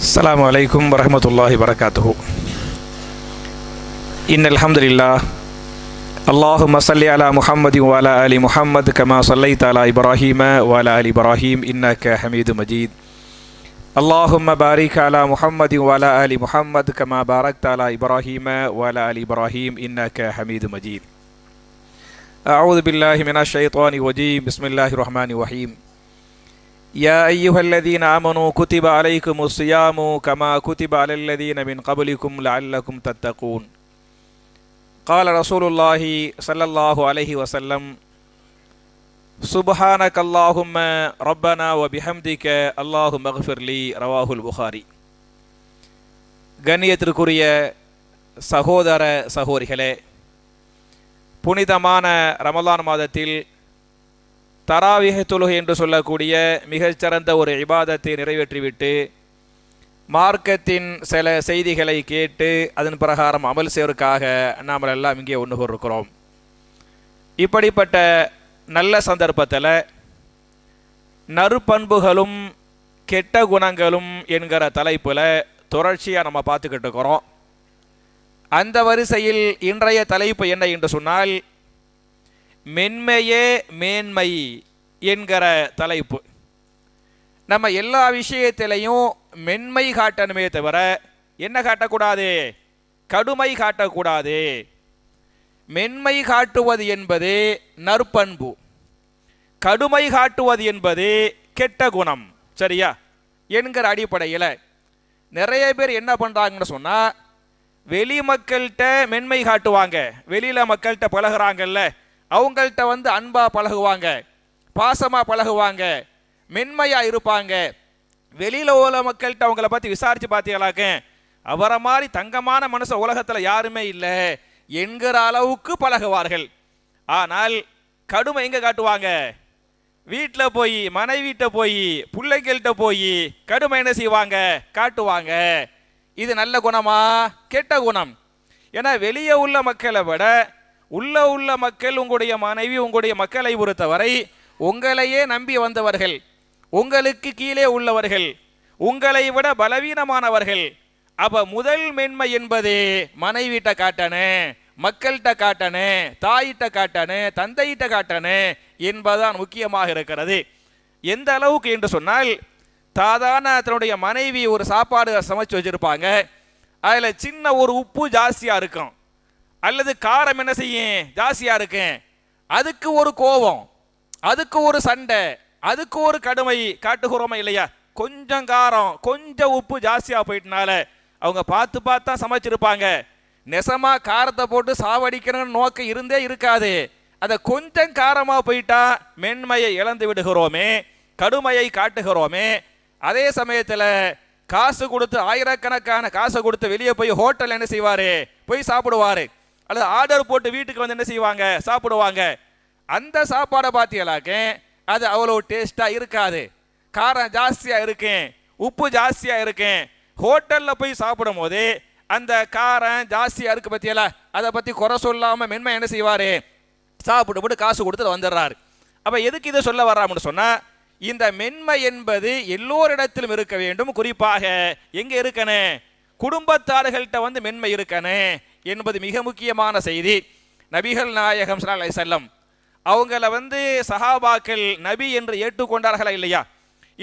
السلام عليكم ورحمة الله وبركاته إن الحمد لله اللهم صل على محمد وعلى آل محمد كما صليت على إبراهيم وعلى آل إبراهيم إنك حميد مجيد اللهم بارك على محمد وعلى آل محمد كما باركت على إبراهيم وعلى آل إبراهيم إنك حميد مجيد أعوذ بالله من الشيطان الرجيم بسم الله الرحمن الرحيم يا أيها الذين آمنوا كتب عليكم الصيام كما كتب على الذين من قبلكم لعلكم تتقون قال رسول الله صلى الله عليه وسلم سبحانك اللهم ربنا وبحمدك اللهم اغفر لي رواه البخاري غنية ركورية سهودر سهوري சகோரிகளே புனிதமான ரமலான் மாதத்தில் தராவிக தொழுகை என்று சொல்லக்கூடிய மிகச்சிறந்த ஒரு இபாதத்தை நிறைவேற்றிவிட்டு மார்க்கத்தின் சில செய்திகளை கேட்டு அதன் பிரகாரம் அமல் செய்வதற்காக நாம் எல்லாம் இங்கே ஒன்று கூறிருக்கிறோம் இப்படிப்பட்ட நல்ல சந்தர்ப்பத்தில் நறுப்பண்புகளும் கெட்ட குணங்களும் என்கிற தலைப்பில் தொடர்ச்சியாக நம்ம பார்த்துக்கிட்டு இருக்கிறோம் அந்த வரிசையில் இன்றைய தலைப்பு என்ன என்று சொன்னால் மென்மையே மேன்மை என்கிற தலைப்பு நம்ம எல்லா விஷயத்திலையும் மென்மை காட்டணுமே தவிர என்ன காட்டக்கூடாது கடுமை காட்டக்கூடாது மென்மை காட்டுவது என்பது நற்பண்பு கடுமை காட்டுவது என்பது கெட்ட குணம் சரியா என்கிற அடிப்படையில் நிறைய பேர் என்ன பண்ணுறாங்கன்னு சொன்னால் வெளி மக்கள்கிட்ட மென்மை காட்டுவாங்க வெளியில் மக்கள்கிட்ட பழகிறாங்கல்ல அவங்கள்ட்ட வந்து அன்பா பழகுவாங்க பாசமா பழகுவாங்க மென்மையா இருப்பாங்க வெளியில உள்ள மக்கள்கிட்ட அவங்கள பத்தி விசாரிச்சு பார்த்தீங்களாக்க அவரை மாதிரி தங்கமான மனுஷ உலகத்துல யாருமே இல்லை என்கிற அளவுக்கு பழகுவார்கள் ஆனால் கடுமை எங்க காட்டுவாங்க வீட்டில் போய் மனைவிட்ட போய் பிள்ளைகள்கிட்ட போய் கடுமை என்ன செய்வாங்க காட்டுவாங்க இது நல்ல குணமா கெட்ட குணம் ஏன்னா வெளியே உள்ள மக்களை விட உள்ள உள்ள மக்கள் உங்களுடைய மனைவி உங்களுடைய மக்களை பொறுத்தவரை உங்களையே நம்பி வந்தவர்கள் உங்களுக்கு கீழே உள்ளவர்கள் உங்களை விட பலவீனமானவர்கள் அப்ப முதல் மென்மை என்பது மனைவிட்ட காட்டணு மக்கள்கிட்ட காட்டணு தாயிட்ட காட்டணு தந்தையிட்ட காட்டணு என்பதுதான் முக்கியமாக இருக்கிறது எந்த அளவுக்கு என்று சொன்னால் தாதான தன்னுடைய மனைவி ஒரு சாப்பாடு சமைச்சு வச்சுருப்பாங்க அதில் சின்ன ஒரு உப்பு ஜாஸ்தியாக இருக்கும் அல்லது காரம் என்ன செய்யும் ஜாஸ்தியாக இருக்கும் அதுக்கு ஒரு கோபம் அதுக்கு ஒரு சண்டை அதுக்கு ஒரு கடுமை காட்டுகிறோமா இல்லையா கொஞ்சம் காரம் கொஞ்சம் உப்பு ஜாஸ்தியாக போயிட்டனால அவங்க பார்த்து பார்த்தா சமைச்சிருப்பாங்க நெசமா காரத்தை போட்டு சாவடிக்கணும்னு நோக்கம் இருந்தே இருக்காது அதை கொஞ்சம் காரமாக போயிட்டா மென்மையை இழந்து விடுகிறோமே கடுமையை காட்டுகிறோமே அதே சமயத்தில் காசு கொடுத்து ஆயிரக்கணக்கான காசை கொடுத்து வெளியே போய் ஹோட்டல் என்ன செய்வார் போய் சாப்பிடுவாரு அல்லது ஆர்டர் போட்டு வீட்டுக்கு வந்து என்ன செய்வாங்க சாப்பிடுவாங்க அந்த சாப்பாடை பார்த்தீங்களாக்க அது அவ்வளோ டேஸ்ட்டாக இருக்காது காரம் ஜாஸ்தியாக இருக்கேன் உப்பு ஜாஸ்தியாக இருக்கேன் ஹோட்டலில் போய் சாப்பிடும் போது அந்த காரம் ஜாஸ்தியாக இருக்குது பற்றியல அதை பற்றி குறை சொல்லாமல் மென்மை என்ன செய்வார் சாப்பிட்டு போட்டு காசு கொடுத்து வந்துடுறாரு அப்போ எதுக்கு இதை சொல்ல வர்றாம்னு சொன்னால் இந்த மென்மை என்பது எல்லோரிடத்திலும் இருக்க வேண்டும் குறிப்பாக எங்கே இருக்கணும் குடும்பத்தார்கள்ட்ட வந்து மென்மை இருக்கணும் என்பது மிக முக்கியமான செய்தி நபிகள் நாயகம் சல்லா செல்லம் அவங்கள வந்து சஹாபாக்கள் நபி என்று ஏற்றுக்கொண்டார்களா இல்லையா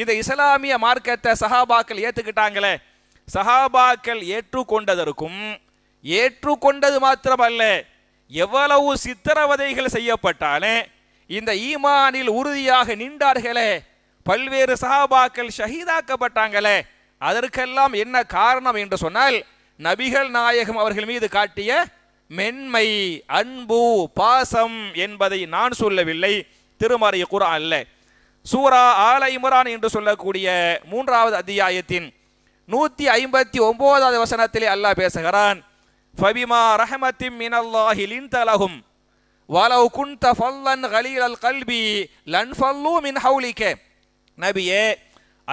இந்த இஸ்லாமிய மார்க்கத்தை சஹாபாக்கள் ஏற்றுக்கிட்டாங்களே சஹாபாக்கள் ஏற்றுக்கொண்டதற்கும் ஏற்றுக்கொண்டது மாத்திரமல்ல எவ்வளவு சித்திரவதைகள் செய்யப்பட்டாலே இந்த ஈமானில் உறுதியாக நின்றார்களே பல்வேறு சஹாபாக்கள் ஷஹீதாக்கப்பட்டாங்களே அதற்கெல்லாம் என்ன காரணம் என்று சொன்னால் நபிகள் நாயகம் அவர்கள் மீது காட்டிய மென்மை அன்பு பாசம் என்பதை நான் சொல்லவில்லை திருமறை குரான் அல்ல சூரா ஆலைமுரான் என்று சொல்லக்கூடிய மூன்றாவது அத்தியாயத்தின் நூற்றி ஐம்பத்தி ஒம்போதாவது வசனத்திலே அல்லாஹ் பேசுகிறான் ஃபபிமா ரஹமத்தின் வலவு குந்த ஃபல்லன் கலீல் அல் கல்வி லன் ஃபல்லு மின் ஹவுலிக்கே நபியே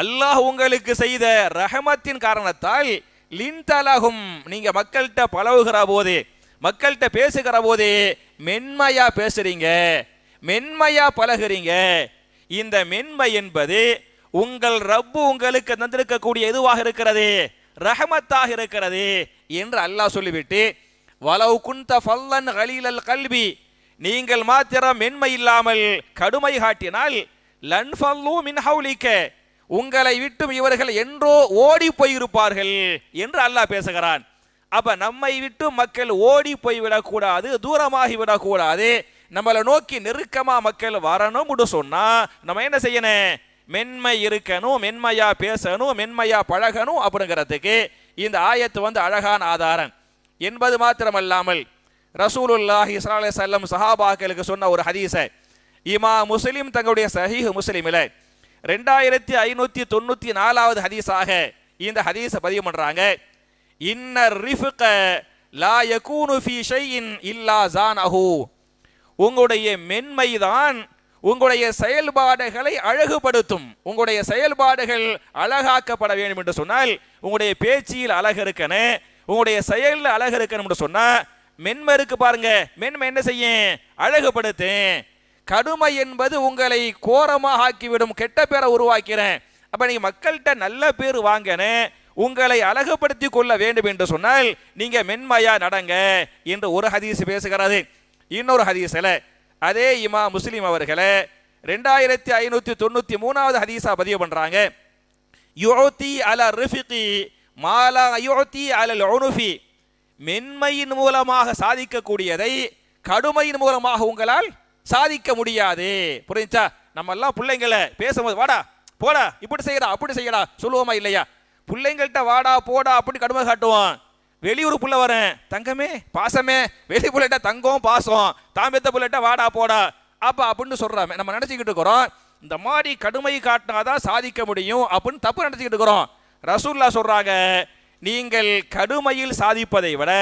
அல்லாஹ் உங்களுக்கு செய்த ரஹமத்தின் காரணத்தால் லின்தலகும் நீங்க மக்கள்கிட்ட பழகுகிற போதே மக்கள்கிட்ட பேசுகிற போதே மென்மையா பேசுறீங்க மென்மையா பழகுறீங்க இந்த மென்மை என்பது உங்கள் ரப்பு உங்களுக்கு தந்திருக்கக்கூடிய எதுவாக இருக்கிறது ரஹமத்தாக இருக்கிறது என்று அல்லாஹ் சொல்லிவிட்டு வலவு குந்த ஃபல்லன் கலீலல் கல்வி நீங்கள் மாத்திரம் மென்மை இல்லாமல் கடுமை காட்டினால் லன் ஃபல்லு மின் ஹவுலிக்க உங்களை விட்டும் இவர்கள் என்றோ ஓடி போயிருப்பார்கள் என்று அல்லாஹ் பேசுகிறான் அப்ப நம்மை விட்டு மக்கள் ஓடி போய்விடக்கூடாது தூரமாகி விடக்கூடாது நம்மளை நோக்கி நெருக்கமா மக்கள் வரணும்னு சொன்னா நம்ம என்ன செய்யணும் மென்மை இருக்கணும் மென்மையா பேசணும் மென்மையா பழகணும் அப்படிங்கிறதுக்கு இந்த ஆயத்து வந்து அழகான ஆதாரம் என்பது மாத்திரமல்லாமல் ரசூலுல்லாஹி இஸ்லாம் சல்லம் சஹாபாக்களுக்கு சொன்ன ஒரு ஹதீஸை இமா முஸ்லீம் தங்களுடைய சஹீஹ் முஸ்லீமில் ரெண்டாயிரத்தி ஐநூற்றி தொண்ணூற்றி நாலாவது ஹதீஸாக இந்த ஹதீஸை பதிவு பண்ணுறாங்க இன்னர் இல்லா உங்களுடைய மென்மைதான் உங்களுடைய செயல்பாடுகளை அழகுபடுத்தும் உங்களுடைய செயல்பாடுகள் அழகாக்கப்பட வேண்டும் என்று சொன்னால் உங்களுடைய பேச்சியில் அழகு இருக்கணும் உங்களுடைய செயலில் அழகு இருக்கணும் சொன்னால் மென்மை இருக்கு பாருங்க மென்மை என்ன செய்யும் அழகுபடுத்தேன் கடுமை என்பது உங்களை கோரமாக ஆக்கிவிடும் கெட்ட பேரை உருவாக்கிறேன் அப்போ நீங்கள் மக்கள்கிட்ட நல்ல பேர் வாங்கினேன் உங்களை அழகுபடுத்தி கொள்ள வேண்டும் என்று சொன்னால் நீங்கள் மென்மையா நடங்க என்று ஒரு ஹதீஸ் பேசுகிறது இன்னொரு ஹதீஸ்ல அதே இமா முஸ்லீம் அவர்களை ரெண்டாயிரத்தி ஐநூற்றி தொண்ணூற்றி மூணாவது ஹதீஸா பதிவு பண்ணுறாங்க யுத்தி அல ரிஃபிகி மாலா யுத்தி அலல் ஒனுஃபி மென்மையின் மூலமாக சாதிக்கக்கூடியதை கடுமையின் மூலமாக உங்களால் சாதிக்க முடியாது புரிஞ்சா நம்ம எல்லாம் பிள்ளைங்களை பேசும்போது வாடா போடா இப்படி செய்யடா அப்படி செய்யடா சொல்லுவோமா இல்லையா பிள்ளைங்கள்ட்ட வாடா போடா அப்படின்னு கடுமை காட்டுவோம் வெளியூர் புள்ள வரேன் தங்கமே பாசமே வெளி புள்ளட்ட தங்கம் பாசம் தாம்பெத்த புள்ளட்ட வாடா போடா அப்ப அப்படின்னு சொல்கிறாமே நம்ம நினச்சிக்கிட்டு இருக்கிறோம் இந்த மாதிரி கடுமை காட்டினாதான் சாதிக்க முடியும் அப்படின்னு தப்பு நினச்சிக்கிட்டு இருக்கிறோம் ரசூல்லா சொல்கிறாங்க நீங்கள் கடுமையில் சாதிப்பதை விட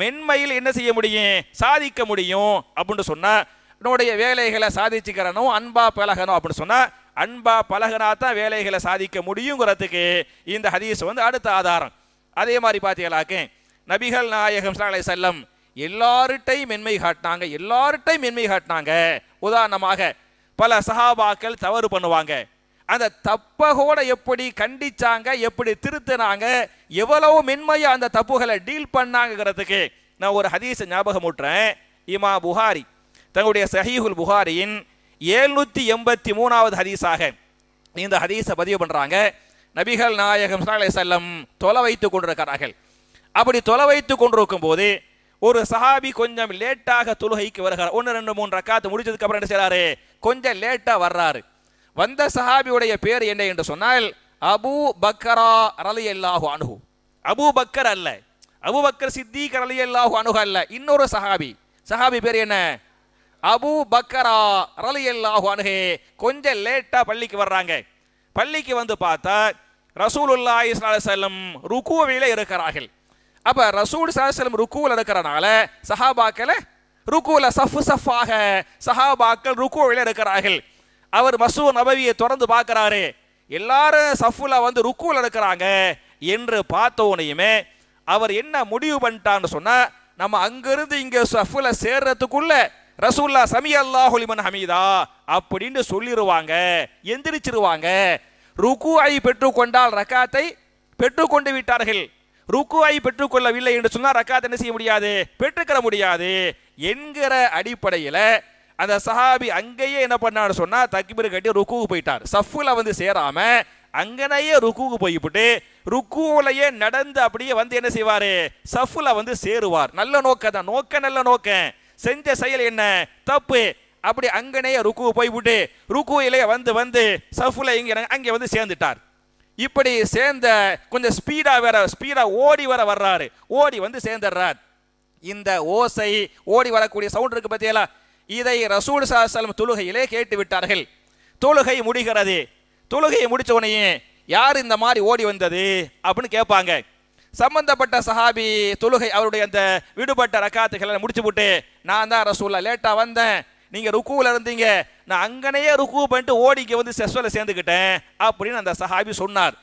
மென்மையில் என்ன செய்ய முடியும் சாதிக்க முடியும் அப்படின்னு சொன்னால் உன்னுடைய வேலைகளை சாதிச்சுக்கிறனும் அன்பா பழகணும் அப்படின்னு சொன்னால் அன்பா பழகினா தான் வேலைகளை சாதிக்க முடியுங்கிறதுக்கு இந்த ஹதீஸ் வந்து அடுத்த ஆதாரம் அதே மாதிரி பார்த்தீங்களாக்கு நபிகள் நாயகம் சலாஹ் செல்லம் எல்லார்ட்டையும் மென்மை காட்டினாங்க எல்லார்ட்டையும் மென்மை காட்டினாங்க உதாரணமாக பல சகாபாக்கள் தவறு பண்ணுவாங்க அந்த தப்பை கூட எப்படி கண்டிச்சாங்க எப்படி திருத்தினாங்க எவ்வளவு மென்மையாக அந்த தப்புகளை டீல் பண்ணாங்கிறதுக்கு நான் ஒரு ஹதீஸை ஞாபகம் விட்டுறேன் இமா புகாரி தங்களுடைய சஹீஹுல் புகாரியின் ஏழ்நூற்றி எண்பத்தி மூணாவது ஹதீஸாக இந்த ஹதீஸை பதிவு பண்ணுறாங்க நபிகள் நாயகம் செல்லம் தொலை வைத்து கொண்டிருக்கிறார்கள் அப்படி தொலை வைத்து கொண்டிருக்கும் போது ஒரு சஹாபி கொஞ்சம் லேட்டாக தொழுகைக்கு வருகிறார் ஒன்று ரெண்டு மூணு ரக்காத்து முடிச்சதுக்கு அப்புறம் என்ன செய்கிறாரு கொஞ்சம் லேட்டாக வர்றாரு வந்த சஹாபியுடைய பேர் என்ன என்று சொன்னால் அபு பக்கரா ரலி அல்லாஹு அணுகு அபு பக்கர் அல்ல அபு பக்கர் சித்திக் ரலி அல்லாஹு அணுகு அல்ல இன்னொரு சஹாபி சஹாபி பேர் என்ன அபு பக்கரா ரலியல்லாஹு அணுகே கொஞ்சம் லேட்டாக பள்ளிக்கு வர்றாங்க பள்ளிக்கு வந்து பார்த்தா ரசூலுல்லா செல்லம் ருக்குவையில் இருக்கிறார்கள் அப்போ ரசூல் சாசலம் ருக்குவில் இருக்கிறனால சஹாபாக்கள ருக்குவில் சஃப் சஃபாக சஹாபாக்கள் ருக்குவையில் இருக்கிறார்கள் அவர் மசூ நபவியை தொடர்ந்து பார்க்குறாரு எல்லாரும் சஃபுல வந்து ருக்குவில் இருக்கிறாங்க என்று பார்த்த உனையுமே அவர் என்ன முடிவு பண்ணிட்டான்னு சொன்னால் நம்ம அங்கிருந்து இங்கே சஃபுல சேர்றதுக்குள்ள ரசூல்லா சமி அல்லாஹ் ஹொலிமன் ஹமீதா அப்படின்னு சொல்லிடுவாங்க எந்திரிச்சிருவாங்க ருக்கு ருக்குவை பெற்றுக்கொண்டால் ரக்காத்தை பெற்றுக்கொண்டு விட்டார்கள் ருக்கு ருக்குவை பெற்றுக்கொள்ளவில்லை என்று சொன்னால் ரக்காத் என்ன செய்ய முடியாது பெற்றுக்கிற முடியாது என்கிற அடிப்படையில் அந்த சஹாபி அங்கேயே என்ன பண்ணான்னு சொன்னால் தக்கிபீர் கட்டி ருக்குவுக்கு போயிட்டார் சஃபுல வந்து சேராம அங்கனையே ருக்குவுக்கு போய்விட்டு ருக்குவிலேயே நடந்து அப்படியே வந்து என்ன செய்வார் சஃபுல வந்து சேருவார் நல்ல நோக்கம் தான் நோக்க நல்ல நோக்கம் செஞ்ச செயல் என்ன தப்பு அப்படி அங்கனேயே ருக்கு போய்விட்டு ருக்குவிலே வந்து வந்து சஃபுல இங்க அங்கே வந்து சேர்ந்துட்டார் இப்படி சேர்ந்த கொஞ்சம் ஸ்பீடாக வேற ஸ்பீடாக ஓடி வர வர்றாரு ஓடி வந்து சேர்ந்துடுறார் இந்த ஓசை ஓடி வரக்கூடிய சவுண்ட் இருக்கு பத்தியெல்லாம் இதை ரசூல் சாசலம் தொழுகையிலே கேட்டு விட்டார்கள் தொழுகை முடிகிறது தொழுகையை முடிச்ச உடனே யார் இந்த மாதிரி ஓடி வந்தது அப்படின்னு கேட்பாங்க சம்பந்தப்பட்ட சஹாபி தொழுகை அவருடைய அந்த விடுபட்ட ரக்காத்துகளை முடிச்சு போட்டு நான் தான் ரசூல்லா லேட்டா வந்தேன் நீங்க ருக்குவில் இருந்தீங்க நான் அங்கனையே ருக்கு பண்ணிட்டு ஓடிக்க வந்து செஸ்வல சேர்ந்துக்கிட்டேன் அப்படின்னு அந்த சஹாபி சொன்னார்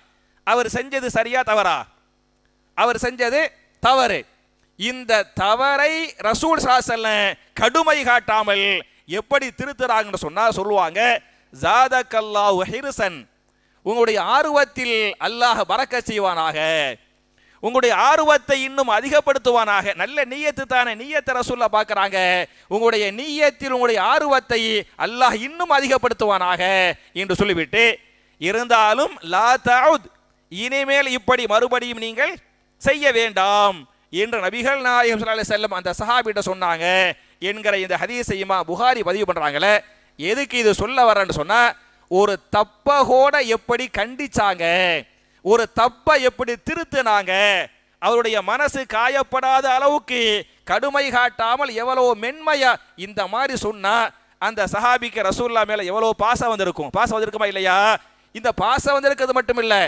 அவர் செஞ்சது சரியா தவறா அவர் செஞ்சது தவறு இந்த தவறை ரசூல் சாசல்ல கடுமை காட்டாமல் எப்படி திருத்துறாங்கன்னு சொன்னா சொல்லுவாங்க ஜாதகல்லா ஹிருசன் உங்களுடைய ஆர்வத்தில் அல்லாஹ் பறக்க செய்வானாக உங்களுடைய ஆர்வத்தை இன்னும் அதிகப்படுத்துவானாக நல்ல நீயத்து தானே நீயத்தை ரசூல்லா பார்க்குறாங்க உங்களுடைய நீயத்தில் உங்களுடைய ஆர்வத்தை அல்லாஹ் இன்னும் அதிகப்படுத்துவானாக என்று சொல்லிவிட்டு இருந்தாலும் லா தாவுத் இனிமேல் இப்படி மறுபடியும் நீங்கள் செய்ய வேண்டாம் என்று நபிகள் நாயகம் சல்லா செல்லும் அந்த சஹாபிட்ட சொன்னாங்க என்கிற இந்த ஹதீசையுமா புகாரி பதிவு பண்ணுறாங்களே எதுக்கு இது சொல்ல வரேன்னு சொன்னால் ஒரு தப்பகோட எப்படி கண்டிச்சாங்க ஒரு தப்பை எப்படி திருத்தினாங்க அவருடைய மனசு காயப்படாத அளவுக்கு கடுமை காட்டாமல் எவ்வளோ மென்மையா இந்த மாதிரி சொன்னா அந்த சஹாபிக்கு ரசூல்லா மேல எவ்வளோ பாசம் வந்திருக்கும் பாசம் வந்திருக்குமா இல்லையா இந்த பாசம் வந்திருக்கிறது மட்டும் இல்லை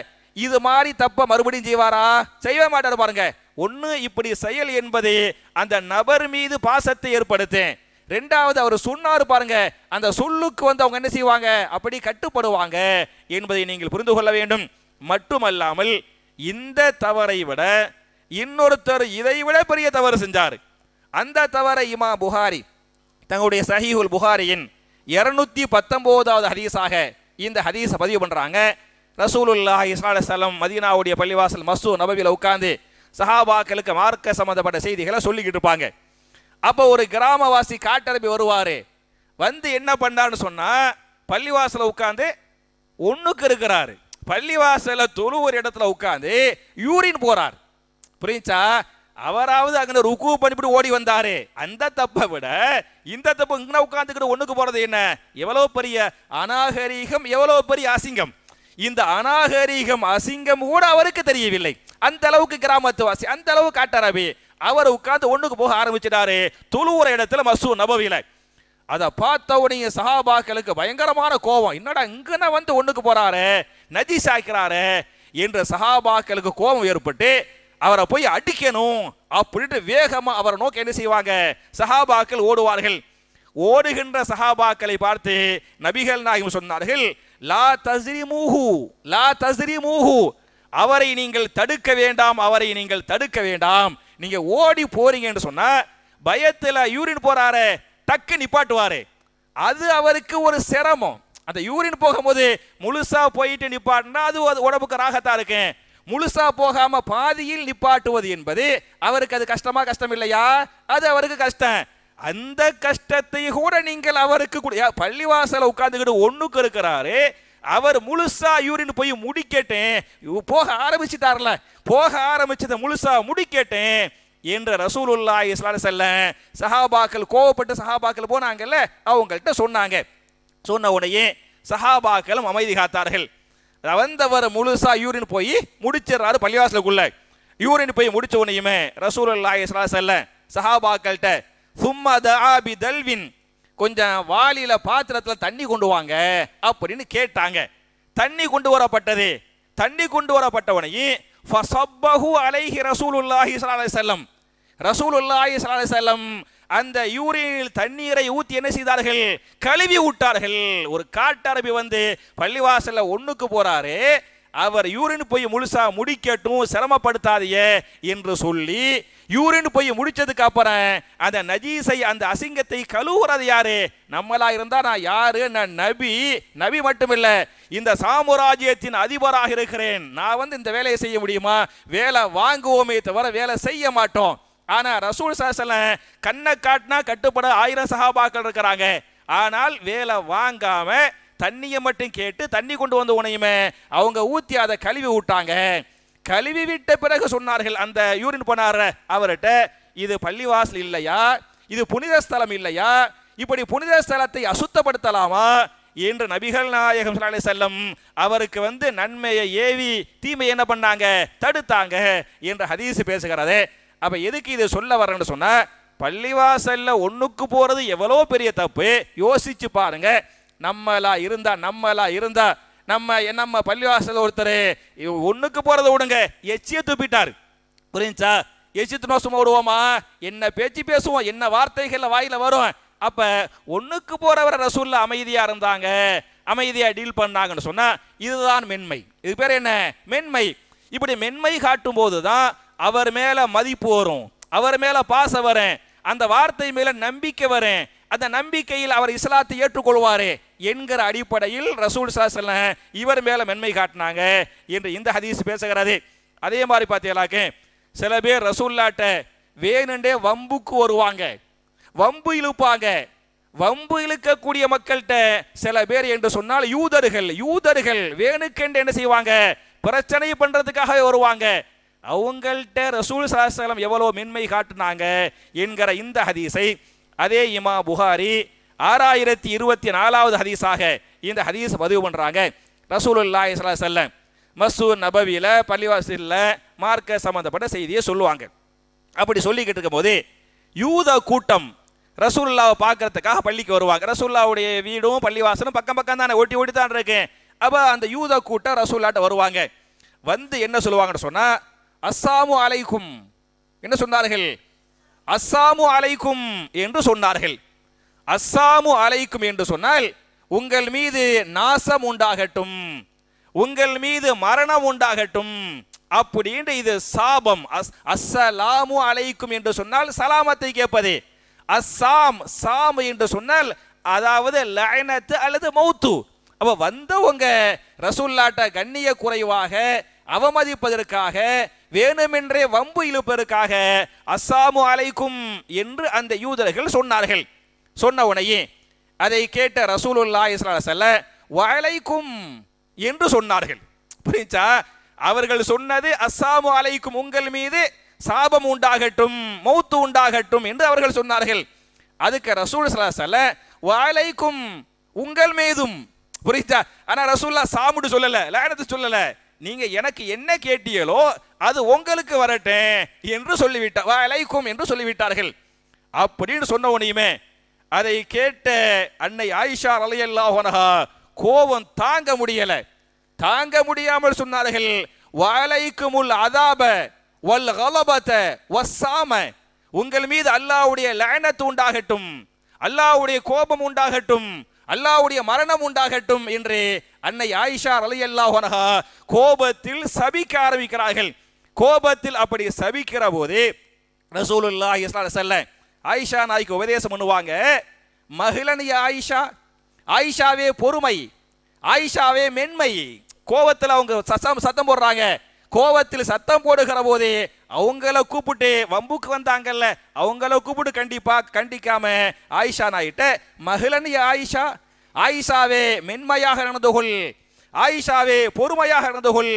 இது மாதிரி தப்ப மறுபடியும் செய்வாரா செய்ய மாட்டாரு பாருங்க ஒன்னு இப்படி செயல் என்பது அந்த நபர் மீது பாசத்தை ஏற்படுத்தும் ரெண்டாவது அவர் சொன்னார் பாருங்க அந்த சொல்லுக்கு வந்து அவங்க என்ன செய்வாங்க அப்படி கட்டுப்படுவாங்க என்பதை நீங்கள் புரிந்து கொள்ள வேண்டும் மட்டுமல்லாமல் இந்த தவறை விட இன்னொருத்தர் இதை விட பெரிய தவறு செஞ்சார் அந்த தவறை இமா புகாரி தங்களுடைய சஹீஹுல் புகாரியின் இருநூத்தி பத்தொன்பதாவது ஹதீஸாக இந்த ஹதீஸை பதிவு பண்ணுறாங்க ரசூலுல்லா இஸ்லாசலம் மதீனாவுடைய பள்ளிவாசல் மசூ நபவியில் உட்காந்து சஹாபாக்களுக்கு மார்க்க சம்மந்தப்பட்ட செய்திகளை சொல்லிக்கிட்டு இருப்பாங்க அப்போ ஒரு கிராமவாசி காட்டரபி வருவார் வந்து என்ன பண்ணான்னு சொன்னால் பள்ளிவாசல உட்காந்து ஒன்றுக்கு இருக்கிறாரு பள்ளிவாசல தொழு ஒரு இடத்துல உட்காந்து யூரின் போறார் புரிஞ்சா அவராவது அங்க ருக்கு பண்ணிபிட்டு ஓடி வந்தாரு அந்த தப்பை விட இந்த தப்பு இங்கே உட்காந்துக்கிட்டு ஒண்ணுக்கு போறது என்ன எவ்வளவு பெரிய அநாகரீகம் எவ்வளவு பெரிய அசிங்கம் இந்த அநாகரீகம் அசிங்கம் கூட அவருக்கு தெரியவில்லை அந்த அளவுக்கு கிராமத்துவாசி அந்த அளவுக்கு காட்டரபி அவர் உட்கார்ந்து ஒண்ணுக்கு போக ஆரம்பிச்சிட்டாரு தொழுவுற இடத்துல மசூ நபவில அதை பார்த்த உடைய சஹாபாக்களுக்கு பயங்கரமான கோபம் என்னடா இங்கன வந்து ஒண்ணுக்கு போறாரு நதி சாய்க்கிறாரு என்ற சஹாபாக்களுக்கு கோபம் ஏற்பட்டு அவரை போய் அடிக்கணும் அப்படின்ட்டு வேகமா அவரை நோக்கி என்ன செய்வாங்க சஹாபாக்கள் ஓடுவார்கள் ஓடுகின்ற சஹாபாக்களை பார்த்து நபிகள் நாயகம் சொன்னார்கள் லா தஸ்ரி மூஹு லா தஸ்ரி மூஹு அவரை நீங்கள் தடுக்க வேண்டாம் அவரை நீங்கள் தடுக்க வேண்டாம் நீங்க ஓடி போறீங்கன்னு சொன்னா பயத்துல யூரின் போறாரு டக்கு நிப்பாட்டுவார் அது அவருக்கு ஒரு சிரமம் அந்த யூரின் போகும்போது முழுசா போயிட்டு நிப்பாட்டினா அது உடம்புக்கு ராகத்தா இருக்கும் முழுசா போகாம பாதியில் நிப்பாட்டுவது என்பது அவருக்கு அது கஷ்டமா கஷ்டம் இல்லையா அது அவருக்கு கஷ்டம் அந்த கஷ்டத்தை கூட நீங்கள் அவருக்கு பள்ளிவாசல உட்காந்துக்கிட்டு ஒண்ணுக்கு இருக்கிறாரு அவர் முழுசா யூரின் போய் முடிக்கட்டேன் போக ஆரம்பிச்சுட்டாருல போக ஆரம்பிச்சதை முழுசா முடிக்கட்டேன் என்று ரசூலுல்லா இஸ்லாலு செல்ல சஹாபாக்கள் கோவப்பட்டு சஹாபாக்கள் போனாங்கல்ல அவங்கள்ட்ட சொன்னாங்க சொன்ன உடனே சஹாபாக்களும் அமைதி காத்தார்கள் ரவந்தவர் முழுசா யூரின் போய் முடிச்சிடறாரு பள்ளிவாசலுக்குள்ள யூரின் போய் முடிச்ச உடனேயுமே ரசூலுல்லா இஸ்லாலு செல்ல சஹாபாக்கள்கிட்ட சும்மா ஆபி தல்வின் கொஞ்சம் வாளியில பாத்திரத்தில் தண்ணி கொண்டு வாங்க அப்படின்னு கேட்டாங்க தண்ணி கொண்டு வரப்பட்டது தண்ணி கொண்டு வரப்பட்டவனையும் ஃபசப்பஹு அலைஹி ரசூலுல்லாஹி ஸல்லல்லாஹு அலைஹி வஸல்லம் ரசூலுல்லாஹி ஸல்லல்லாஹு அலைஹி வஸல்லம் அந்த யூரியனில் தண்ணீரை ஊற்றி என்ன செய்தார்கள் கழுவி விட்டார்கள் ஒரு காட்டரபி வந்து பள்ளிவாசல்ல ஒண்ணுக்கு போறாரு அவர் யூரின் போய் முழுசா முடிக்கட்டும் சிரமப்படுத்தாதையே என்று சொல்லி யூரின் போய் முடிச்சதுக்கு அப்புறம் அந்த நஜீசை அந்த அசிங்கத்தை கழுவுறது யாரு நம்மளா இருந்தா நான் யாரு நான் நபி நபி மட்டுமில்ல இந்த சாம்ராஜ்யத்தின் அதிபராக இருக்கிறேன் நான் வந்து இந்த வேலையை செய்ய முடியுமா வேலை வாங்குவோமே தவிர வேலை செய்ய மாட்டோம் ஆனா ரசூல் சாசல கண்ணை காட்டினா கட்டுப்பட ஆயிரம் சகாபாக்கள் இருக்கிறாங்க ஆனால் வேலை வாங்காம தண்ணியை மட்டும் கேட்டு தண்ணி கொண்டு வந்து உனையுமே அவங்க ஊற்றி அதை கழுவி விட்டாங்க கழுவி விட்ட பிறகு சொன்னார்கள் அந்த யூரின் போனார அவர்கிட்ட இது பள்ளிவாசல் இல்லையா இது புனித ஸ்தலம் இல்லையா இப்படி புனித ஸ்தலத்தை அசுத்தப்படுத்தலாமா என்று நபிகள் நாயகம் சலாஹி செல்லம் அவருக்கு வந்து நன்மையை ஏவி தீமை என்ன பண்ணாங்க தடுத்தாங்க என்று ஹதீஸ் பேசுகிறது அப்ப எதுக்கு இது சொல்ல வரேன்னு சொன்ன பள்ளிவாசல்ல ஒண்ணுக்கு போறது எவ்வளோ பெரிய தப்பு யோசிச்சு பாருங்க நம்மளா இருந்தா நம்மளா இருந்தா நம்ம நம்ம பள்ளிவாசல் ஒருத்தர் ஒண்ணுக்கு போறதை விடுங்க எச்சிய தூப்பிட்டாரு புரிஞ்சா எச்சித்து நோசம் ஓடுவோமா என்ன பேச்சு பேசுவோம் என்ன வார்த்தைகள் வாயில வரும் அப்ப ஒண்ணுக்கு போறவர ரசூல்ல அமைதியா இருந்தாங்க அமைதியா டீல் பண்ணாங்கன்னு சொன்னா இதுதான் மென்மை இது பேர் என்ன மென்மை இப்படி மென்மை காட்டும் போதுதான் அவர் மேல மதிப்பு வரும் அவர் மேல பாச வரேன் அந்த வார்த்தை மேல நம்பிக்கை வரேன் அந்த நம்பிக்கையில் அவர் இஸ்லாத்தை ஏற்றுக்கொள்வாரே என்கிற அடிப்படையில் ரசூல் சாசல்ல இவர் மேல மென்மை காட்டினாங்க என்று இந்த ஹதீஸ் பேசுகிறது அதே மாதிரி பார்த்தீங்களாக்கு சில பேர் ரசூல்லாட்ட வேணுண்டே வம்புக்கு வருவாங்க வம்பு இழுப்பாங்க வம்பு இழுக்கக்கூடிய மக்கள்கிட்ட சில பேர் என்று சொன்னால் யூதர்கள் யூதர்கள் வேணுக்கென்று என்ன செய்வாங்க பிரச்சனை பண்றதுக்காக வருவாங்க அவங்கள்ட்ட ரசூல் சாஸ்திரம் எவ்வளோ மென்மை காட்டுனாங்க என்கிற இந்த ஹதீஸை அதே இமா புகாரி ஆறாயிரத்தி இருபத்தி நாலாவது ஹதீஸாக இந்த ஹதீஸ் பதிவு பண்ணுறாங்க ரசூலுல்லாஹி சல்லா செல்லம் மசூர் நபவியில் பள்ளிவாசலில் மார்க்க சம்மந்தப்பட்ட செய்தியை சொல்லுவாங்க அப்படி சொல்லிக்கிட்டு இருக்கும்போது யூத கூட்டம் ரசூல்லாவை பார்க்கறதுக்காக பள்ளிக்கு வருவாங்க ரசூல்லாவுடைய வீடும் பள்ளிவாசலும் பக்கம் பக்கம் தானே ஓட்டி ஓட்டி தான் இருக்கு அப்போ அந்த யூத கூட்டம் ரசூல்லாட்ட வருவாங்க வந்து என்ன சொல்லுவாங்கன்னு சொன்னால் அஸ்ஸாமு அலைக்கும் என்ன சொன்னார்கள் அஸ்ஸாமு அலைக்கும் என்று சொன்னார்கள் அஸ்ஸாமு அலைக்கும் என்று சொன்னால் உங்கள் மீது நாசம் உண்டாகட்டும் உங்கள் மீது மரணம் உண்டாகட்டும் அப்படின்னு இது சாபம் அஸ்ஸலாமு அலைக்கும் என்று சொன்னால் சலாமத்தை கேட்பது அஸ்ஸாம் சாம் என்று சொன்னால் அதாவது லைனத்து அல்லது மௌத்து அப்ப வந்த உங்க ரசூல்லாட்ட கண்ணிய குறைவாக அவமதிப்பதற்காக வேணுமென்றே வம்பு இழுப்பதற்காக அஸ்ஸாமு அலைக்கும் என்று அந்த யூதர்கள் சொன்னார்கள் சொன்ன உடனே அதை கேட்ட ரசூலுல்லா இஸ்லா செல்ல வளைக்கும் என்று சொன்னார்கள் புரிஞ்சா அவர்கள் சொன்னது அஸ்ஸாமு அலைக்கும் உங்கள் மீது சாபம் உண்டாகட்டும் மௌத்து உண்டாகட்டும் என்று அவர்கள் சொன்னார்கள் அதுக்கு ரசூல் சலா செல்ல வாலைக்கும் உங்கள் மீதும் புரிஞ்சா ஆனா ரசூல்லா சாமுடு சொல்லல லேனத்து சொல்லல நீங்க எனக்கு என்ன கேட்டியலோ அது உங்களுக்கு வரட்டேன் என்று சொல்லிவிட்டா வாலைக்கும் என்று சொல்லிவிட்டார்கள் அப்படின்னு சொன்ன உனையுமே அதை கேட்ட அன்னை ஆயிஷா அலையல்லாஹனஹா கோபம் தாங்க முடியல தாங்க முடியாமல் சொன்னார்கள் வாழைக்குமுல் அதாப வல் கலபத்த வசாம உங்கள் மீது அல்லாவுடைய லயனத்து உண்டாகட்டும் அல்லாவுடைய கோபம் உண்டாகட்டும் அல்லாவுடைய மரணம் உண்டாகட்டும் என்று அன்னை ஆயிஷா அலை அல்லாஹனஹா கோபத்தில் சபிக்க ஆரம்பிக்கிறார்கள் கோபத்தில் அப்படி சபிக்கிற போது ரசூலுல்லா இஸ்லாம் செல்ல ஆயிஷா நாய்க்கு உபதேசம் பண்ணுவாங்க மகிழனி ஆயிஷா ஆயிஷாவே பொறுமை ஆயிஷாவே மென்மை கோவத்தில் அவங்க சத்தம் சத்தம் போடுறாங்க கோவத்தில் சத்தம் போடுகிற போதே அவங்கள கூப்பிட்டு வம்புக்கு வந்தாங்கல்ல அவங்கள கூப்பிட்டு கண்டிப்பா கண்டிக்காம ஆயிஷா நாயிட்ட மகிழனி ஆயிஷா ஆயிஷாவே மென்மையாக நடந்து கொள் ஆயிஷாவே பொறுமையாக நடந்து கொள்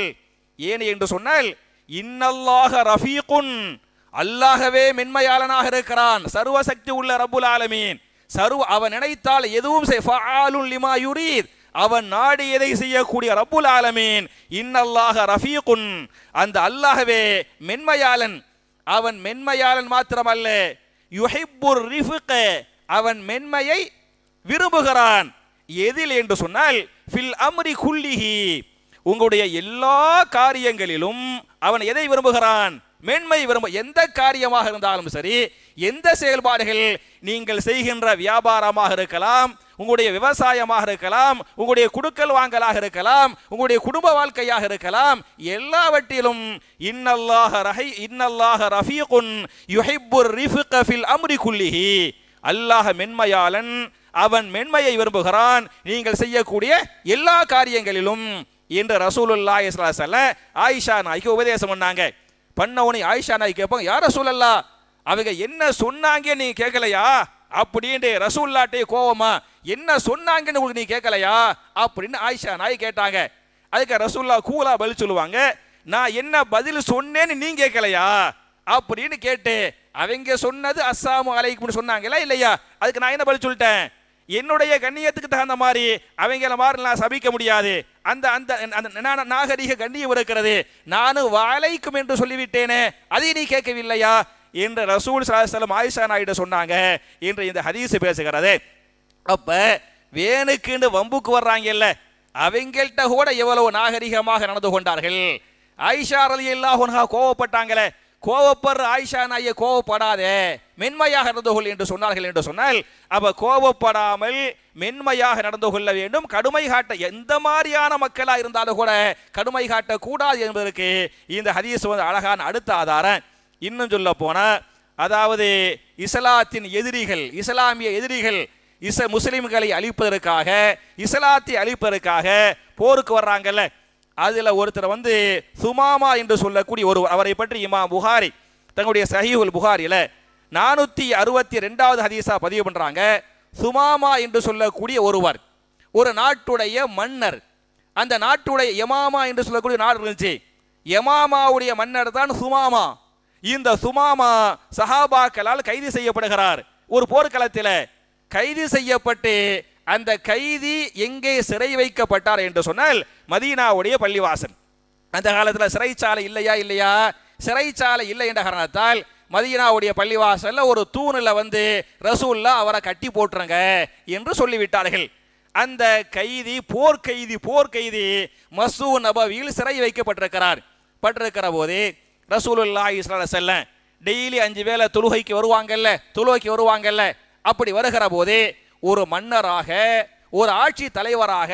ஏன் என்று சொன்னால் இன்னல்லாக ரஃபீகுன் அல்லாகவே மென்மையாளனாக இருக்கிறான் சர்வசக்தி உள்ள ரபுல் ஆலமீன் சர்வ அவன் நினைத்தால் எதுவும் செய்யும் லிமா யுரீத் அவன் நாடு எதை செய்யக்கூடிய ரபுல் ஆலமீன் இன்னல்லாக ரஃபீகுன் அந்த அல்லாகவே மென்மையாளன் அவன் மென்மையாளன் மாத்திரமல்ல யுஹிப்புர் ரிஃபுக அவன் மென்மையை விரும்புகிறான் எதில் என்று சொன்னால் ஃபில் அம்ரி குல்லிஹி உங்களுடைய எல்லா காரியங்களிலும் அவன் எதை விரும்புகிறான் மேன்மை விரும்ப எந்த காரியமாக இருந்தாலும் சரி எந்த செயல்பாடுகள் நீங்கள் செய்கின்ற வியாபாரமாக இருக்கலாம் உங்களுடைய விவசாயமாக இருக்கலாம் உங்களுடைய குடுக்கல் வாங்கலாக இருக்கலாம் உங்களுடைய குடும்ப வாழ்க்கையாக இருக்கலாம் எல்லாவற்றிலும் இன்னல்லாஹ ரஹை இன்னல்லாஹ ரஃபீகுன் யுஹிப்புர் ரிஃபிக ஃபில் குல்லிஹி அல்லாஹ் மென்மையாளன் அவன் மென்மையை விரும்புகிறான் நீங்கள் செய்யக்கூடிய எல்லா காரியங்களிலும் என்று ரசூலுல்லாஹி ஸல்லல்லாஹு அலைஹி வஸல்லம் ஆயிஷா நாய்க்கு உபதேசம் பண்ணாங்க பண்ண ஆயிஷா நாய் கேட்பாங்க யார் ரசூலல்லா அவங்க என்ன சொன்னாங்க நீ கேட்கலையா அப்படின்ட்டு ரசூல்லாட்டே கோவமா என்ன சொன்னாங்கன்னு உங்களுக்கு நீ கேட்கலையா அப்படின்னு ஆயிஷா நாய் கேட்டாங்க அதுக்கு ரசூல்லா கூலா பதில் சொல்லுவாங்க நான் என்ன பதில் சொன்னேன்னு நீ கேட்கலையா அப்படின்னு கேட்டு அவங்க சொன்னது அஸ்ஸாம் அலைக்கும்னு சொன்னாங்களா இல்லையா அதுக்கு நான் என்ன பதில் சொல்லிட்டேன் என்னுடைய கண்ணியத்துக்கு தகுந்த மாதிரி அவங்கள மாதிரி நான் சபிக்க முடியாது அந்த அந்த நாகரிக கண்ணியம் இருக்கிறது நானும் வாழைக்கும் என்று சொல்லிவிட்டேனே அதை நீ கேட்கவில்லையா என்று ரசூல் சலாஹலம் ஆயிஷா நாயுடு சொன்னாங்க என்று இந்த ஹதீஸ் பேசுகிறது அப்ப வேணுக்குன்னு வம்புக்கு வர்றாங்கல்ல அவங்கள்ட்ட கூட எவ்வளவு நாகரிகமாக நடந்து கொண்டார்கள் ஐஷா அலி எல்லா கோவப்பட்டாங்களே கோவப்படுற ஆயிஷா நாய கோவப்படாதே மென்மையாக நடந்து கொள் என்று சொன்னார்கள் என்று சொன்னால் அவ கோவப்படாமல் மென்மையாக நடந்து கொள்ள வேண்டும் கடுமை காட்ட எந்த மாதிரியான மக்களா இருந்தாலும் கூட கடுமை காட்டக்கூடாது என்பதற்கு இந்த ஹதீஸ் வந்து அழகான அடுத்த ஆதாரம் இன்னும் சொல்ல போன அதாவது இஸ்லாத்தின் எதிரிகள் இஸ்லாமிய எதிரிகள் இச முஸ்லிம்களை அழிப்பதற்காக இஸ்லாத்தை அழிப்பதற்காக போருக்கு வர்றாங்கல்ல அதில் ஒருத்தர் வந்து சுமாமா என்று சொல்லக்கூடிய ஒரு அவரை பற்றி இமா புகாரி தங்களுடைய சஹீஹுல் புகாரியில் நானூற்றி அறுபத்தி ரெண்டாவது ஹதீஸா பதிவு பண்ணுறாங்க சுமாமா என்று சொல்லக்கூடிய ஒருவர் ஒரு நாட்டுடைய மன்னர் அந்த நாட்டுடைய யமாமா என்று சொல்லக்கூடிய நாடு இருந்துச்சு யமாமாவுடைய மன்னர் தான் சுமாமா இந்த சுமாமா சஹாபாக்களால் கைது செய்யப்படுகிறார் ஒரு போர்க்களத்தில் கைது செய்யப்பட்டு அந்த கைதி எங்கே சிறை வைக்கப்பட்டார் என்று சொன்னால் மதீனாவுடைய பள்ளிவாசல் அந்த காலத்தில் சிறைச்சாலை இல்லையா இல்லையா சிறைச்சாலை இல்லை என்ற காரணத்தால் மதீனாவுடைய பள்ளிவாசலில் ஒரு தூணில் வந்து ரசூல்லா அவரை கட்டி போட்டுருங்க என்று சொல்லிவிட்டார்கள் அந்த கைதி போர்க்கைதி போர்க்கைதி மசூ நபவியில் சிறை வைக்கப்பட்டிருக்கிறார் பட்டிருக்கிற போது ரசூலுல்லா இஸ்லா செல்ல டெய்லி அஞ்சு வேலை தொழுகைக்கு வருவாங்கல்ல தொழுகைக்கு வருவாங்கல்ல அப்படி வருகிற போது ஒரு மன்னராக ஒரு ஆட்சி தலைவராக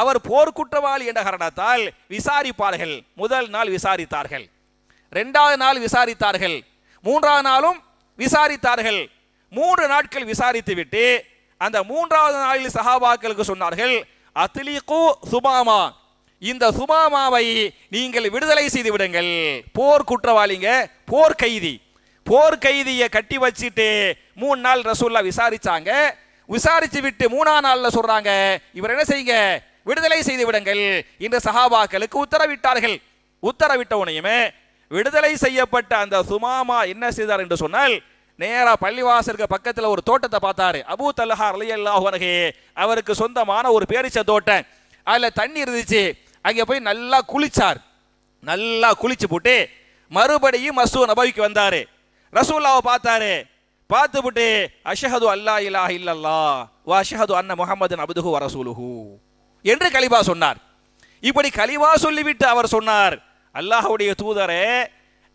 அவர் போர்க்குற்றவாளி என்ற காரணத்தால் விசாரிப்பார்கள் முதல் நாள் விசாரித்தார்கள் ரெண்டாவது நாள் விசாரித்தார்கள் மூன்றாவது நாளும் விசாரித்தார்கள் மூன்று நாட்கள் விசாரித்து விட்டு அந்த மூன்றாவது நாளில் சகாபாக்களுக்கு சொன்னார்கள் அத்லிகு சுபாமா இந்த சுமாமாவை நீங்கள் விடுதலை செய்து விடுங்கள் போர் குற்றவாளிங்க போர் கைதி போர் கைதியை கட்டி வச்சுட்டு மூணு நாள் ரசூல்லா விசாரிச்சாங்க விசாரித்து விட்டு மூணா நாளில் சொல்றாங்க இவர் என்ன செய்யுங்க விடுதலை செய்து விடுங்கள் என்று சஹாபாக்களுக்கு உத்தரவிட்டார்கள் உத்தரவிட்ட உனையுமே விடுதலை செய்யப்பட்ட அந்த சுமாமா என்ன செய்தார் என்று சொன்னால் நேரா பள்ளிவாசலுக்கு பக்கத்தில் ஒரு தோட்டத்தை பார்த்தாரு அபு தல்ஹா அலையல்லாஹே அவருக்கு சொந்தமான ஒரு பேரிச்ச தோட்டம் அதில் தண்ணி இருந்துச்சு அங்கே போய் நல்லா குளிச்சார் நல்லா குளிச்சு போட்டு மறுபடியும் மசூ நபவிக்கு வந்தாரு ரசூல்லாவை பார்த்தாரு பார்த்துவிட்டு அஷஹது அல்லா இலா இல்லல்லா வா அஷஹது அன்ன முகமது அபுதுஹு வரசூலுஹு என்று கலிபா சொன்னார் இப்படி கலிவா சொல்லிவிட்டு அவர் சொன்னார் அல்லாஹுடைய தூதரே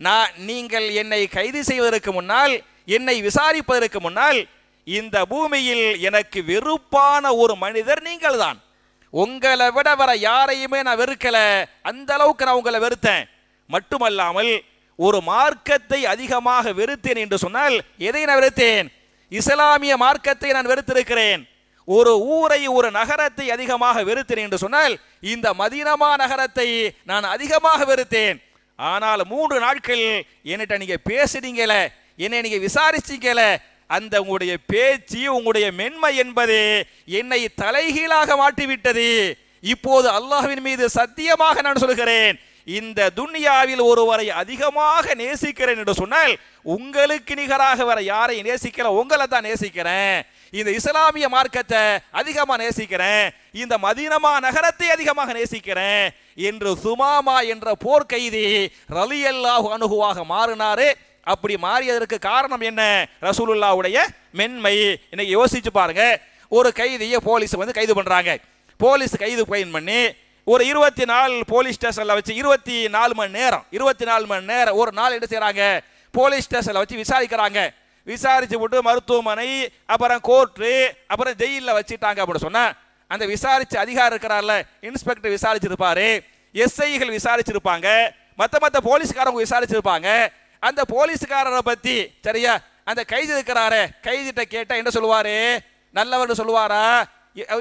நான் நீங்கள் என்னை கைது செய்வதற்கு முன்னால் என்னை விசாரிப்பதற்கு முன்னால் இந்த பூமியில் எனக்கு வெறுப்பான ஒரு மனிதர் நீங்கள் தான் உங்களை விட வர யாரையுமே நான் வெறுக்கல அந்த அளவுக்கு நான் உங்களை வெறுத்தேன் மட்டுமல்லாமல் ஒரு மார்க்கத்தை அதிகமாக வெறுத்தேன் என்று சொன்னால் எதை நான் வெறுத்தேன் இஸ்லாமிய மார்க்கத்தை நான் வெறுத்திருக்கிறேன் ஒரு ஊரை ஒரு நகரத்தை அதிகமாக வெறுத்தேன் என்று சொன்னால் இந்த மதீனமா நகரத்தை நான் அதிகமாக வெறுத்தேன் ஆனால் மூன்று நாட்கள் என்னிட்ட நீங்க பேசுனீங்கல என்னை நீங்க விசாரிச்சீங்கல அந்த உங்களுடைய பேச்சு உங்களுடைய மென்மை என்பது என்னை தலைகீழாக மாட்டிவிட்டது இப்போது அல்லாஹ்வின் மீது சத்தியமாக நான் சொல்கிறேன் இந்த துன்யாவில் ஒருவரை அதிகமாக நேசிக்கிறேன் என்று சொன்னால் உங்களுக்கு நிகராக வர யாரை நேசிக்கல உங்களை தான் நேசிக்கிறேன் இந்த இஸ்லாமிய மார்க்கத்தை அதிகமாக நேசிக்கிறேன் இந்த மதீனமா நகரத்தை அதிகமாக நேசிக்கிறேன் என்று சுமாமா என்ற போர்க்கைதி ரலி அல்லாஹு அணுகுவாக மாறினாரு அப்படி மாறியதற்கு காரணம் என்ன ரசூலுல்லாவுடைய மென்மை இன்னைக்கு யோசிச்சு பாருங்க ஒரு கைதியை போலீஸ் வந்து கைது பண்றாங்க போலீஸ் கைது பயன் பண்ணி ஒரு இருபத்தி நாலு போலீஸ் ஸ்டேஷனில் வச்சு இருபத்தி நாலு மணி நேரம் இருபத்தி நாலு மணி நேரம் ஒரு நாள் என்ன செய்கிறாங்க போலீஸ் ஸ்டேஷனில் வச்சு விசாரிக்கிறாங்க விசாரிச்சு விட்டு மருத்துவமனை அப்புறம் கோர்ட்டு அப்புறம் ஜெயிலில் வச்சுட்டாங்க அப்படின்னு சொன்னேன் அந்த விசாரிச்சு அதிகாரம் இருக்கிறார்ல இன்ஸ்பெக்டர் விசாரிச்சிருப்பாரு எஸ்ஐகள் விசாரிச்சிருப்பாங்க மற்ற மற்ற போலீஸ்காரங்க விசாரிச்சிருப்பாங்க அந்த போலீஸ்காரரை பற்றி சரியா அந்த கைது இருக்கிறாரு கைதிட்ட கேட்டால் என்ன சொல்லுவார் நல்லவர்னு சொல்லுவாரா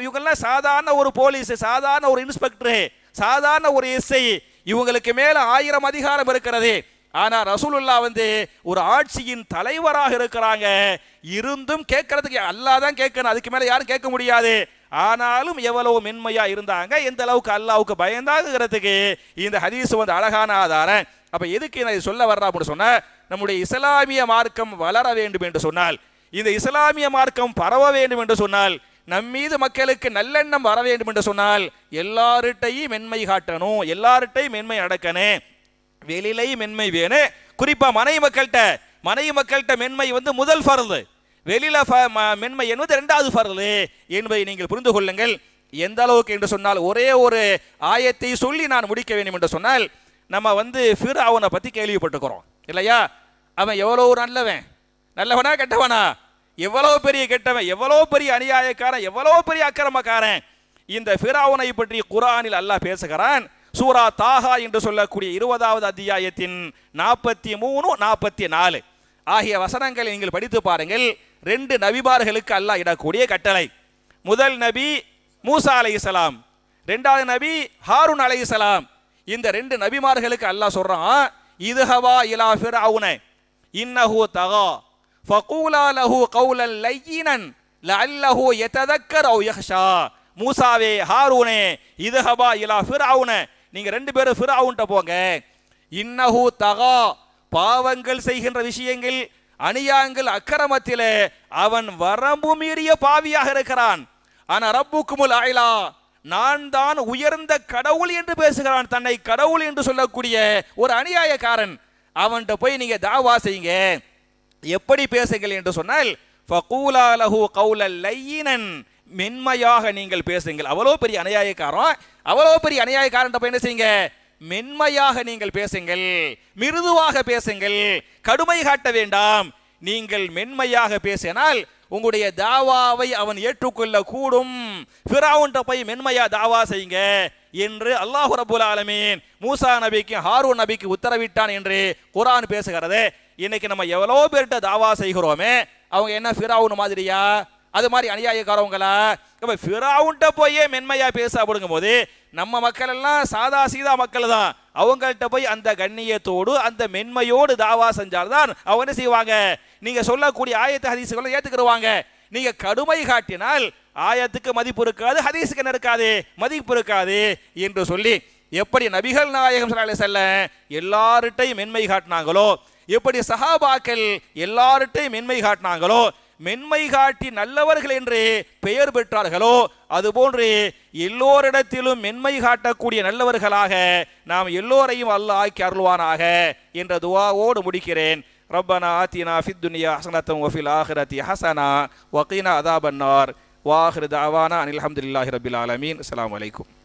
இவங்கெல்லாம் சாதாரண ஒரு போலீஸ் சாதாரண ஒரு இன்ஸ்பெக்டர் சாதாரண ஒரு எஸ்ஐ இவங்களுக்கு மேல ஆயிரம் அதிகாரம் இருக்கிறது ஆனா ரசூலுல்லா வந்து ஒரு ஆட்சியின் தலைவராக இருக்கிறாங்க இருந்தும் கேட்கறதுக்கு அல்லாஹ் தான் கேட்கணும் அதுக்கு மேல யாரும் கேட்க முடியாது ஆனாலும் எவ்வளவு மென்மையா இருந்தாங்க எந்த அளவுக்கு அல்லாவுக்கு பயந்தாங்கிறதுக்கு இந்த ஹதீஸ் வந்து அழகான ஆதாரம் அப்ப எதுக்கு நான் சொல்ல வர்றா அப்படின்னு சொன்ன நம்முடைய இஸ்லாமிய மார்க்கம் வளர வேண்டும் என்று சொன்னால் இந்த இஸ்லாமிய மார்க்கம் பரவ வேண்டும் என்று சொன்னால் நம்மீது மக்களுக்கு நல்லெண்ணம் வர வேண்டும் என்று சொன்னால் எல்லார்ட்டையும் மென்மை காட்டணும் எல்லார்ட்டையும் மென்மை அடக்கணும் வெளியிலையும் மென்மை வேணும் குறிப்பா மனைவி மக்கள்கிட்ட மனைவி மக்கள்கிட்ட மென்மை வந்து முதல் பருது வெளியில மென்மை என்பது இரண்டாவது பருது என்பதை நீங்கள் புரிந்து கொள்ளுங்கள் எந்த அளவுக்கு என்று சொன்னால் ஒரே ஒரு ஆயத்தை சொல்லி நான் முடிக்க வேண்டும் என்று சொன்னால் நம்ம வந்து ஃபிர் அவனை பற்றி கேள்விப்பட்டுக்கிறோம் இல்லையா அவன் எவ்வளோ நல்லவன் நல்லவனா கெட்டவனா எவ்வளவு பெரிய கெட்டவன் எவ்வளோ பெரிய அநியாயக்காரன் எவ்வளோ பெரிய அக்கிரமக்காரன் இந்த ஃபிராவுனை பற்றி குரானில் அல்லாஹ் பேசுகிறான் சூரா தாஹா என்று சொல்லக்கூடிய இருபதாவது அத்தியாயத்தின் நாற்பத்தி மூணு நாற்பத்தி நாலு ஆகிய வசனங்களை நீங்கள் படித்து பாருங்கள் ரெண்டு நபிமார்களுக்கு அல்லாஹ் இடக்கூடிய கட்டளை முதல் நபி மூசா அலை இஸ்லாம் ரெண்டாவது நபி ஹாரூன் அலை இஸ்லாம் இந்த ரெண்டு நபிமார்களுக்கு அல்லாஹ் சொல்றான் இதுஹவா இலா ஃபிரவுன இன்னஹு தகா ஃபகூலா லஹு கௌலல் லையினன் லல்லஹு யததக்கர் அவ் யஹ்ஷா மூசாவே ஹாரூனே இதுஹபா இலா ஃபிரவுன நீங்கள் ரெண்டு பேரும் ஃபிரவுன்ட்ட போங்க இன்னஹு தகா பாவங்கள் செய்கின்ற விஷயங்கள் அணியாங்கள் அக்கிரமத்திலே அவன் வரம்பு மீறிய பாவியாக இருக்கிறான் ஆனா ரப்புக்குமுல் ஆயிலா நான் தான் உயர்ந்த கடவுள் என்று பேசுகிறான் தன்னை கடவுள் என்று சொல்லக்கூடிய ஒரு அநியாயக்காரன் அவன்கிட்ட போய் நீங்க தாவா செய்யுங்க எப்படி பேசுங்கள் என்று சொன்னால் ஃபகூலாலஹு லையினன் மென்மையாக நீங்கள் பேசுங்கள் அவ்வளோ பெரிய அநியாயக்காரன் அவ்வளோ பெரிய அநியாயக்காரன் என்ன செய்யுங்க மென்மையாக நீங்கள் பேசுங்கள் மிருதுவாக பேசுங்கள் கடுமை காட்ட வேண்டாம் நீங்கள் மென்மையாக பேசினால் உங்களுடைய தாவாவை அவன் ஏற்றுக்கொள்ள கூடும் பிராவுன்ற போய் மென்மையா தாவா செய்யுங்க என்று அல்லாஹு ரபுல் ஆலமீன் மூசா நபிக்கு ஹாரூன் நபிக்கு உத்தரவிட்டான் என்று குரான் பேசுகிறது இன்னைக்கு நம்ம எவ்வளோ பேர்கிட்ட தாவா செய்கிறோமே அவங்க என்ன ஃபிராவுன் மாதிரியா அது மாதிரி அநியாயக்காரவங்களா இப்ப ஃபிராவுன்ட்ட போயே மென்மையாக பேச அப்படிங்கும் போது நம்ம மக்கள் எல்லாம் சாதா சீதா மக்கள் தான் அவங்கள்ட்ட போய் அந்த கண்ணியத்தோடு அந்த மென்மையோடு தாவா செஞ்சால்தான் அவங்க என்ன செய்வாங்க நீங்கள் சொல்லக்கூடிய ஆயத்தை ஹதீசுகளை ஏத்துக்கிடுவாங்க நீங்கள் கடுமை காட்டினால் ஆயத்துக்கு மதிப்பு இருக்காது ஹதீஸுக்கு என்ன இருக்காது மதிப்பு இருக்காது என்று சொல்லி எப்படி நபிகள் நாயகம் சொல்ல எல்லார்ட்டையும் மென்மை காட்டினாங்களோ எப்படி சஹாபாக்கள் எல்லார்ட்டையும் மென்மை காட்டினாங்களோ மென்மை காட்டி நல்லவர்கள் என்று பெயர் பெற்றார்களோ அதுபோன்று எல்லோரிடத்திலும் மென்மை காட்டக்கூடிய நல்லவர்களாக நாம் எல்லோரையும் அல்ல ஆக்கி அருள்வானாக என்ற துவாவோடு முடிக்கிறேன் ரப்பனா ஆத்தினா ஃபித் துனியா ஹசனத்தம் ஒஃபில் ஆஹிரத்தி ஹசனா வக்கீனா அதாபன்னார் வாஹிரு தாவானா அனில் அஹமதுல்லாஹி ரபில் ஆலமீன் அஸ்லாம் வலைக்கும்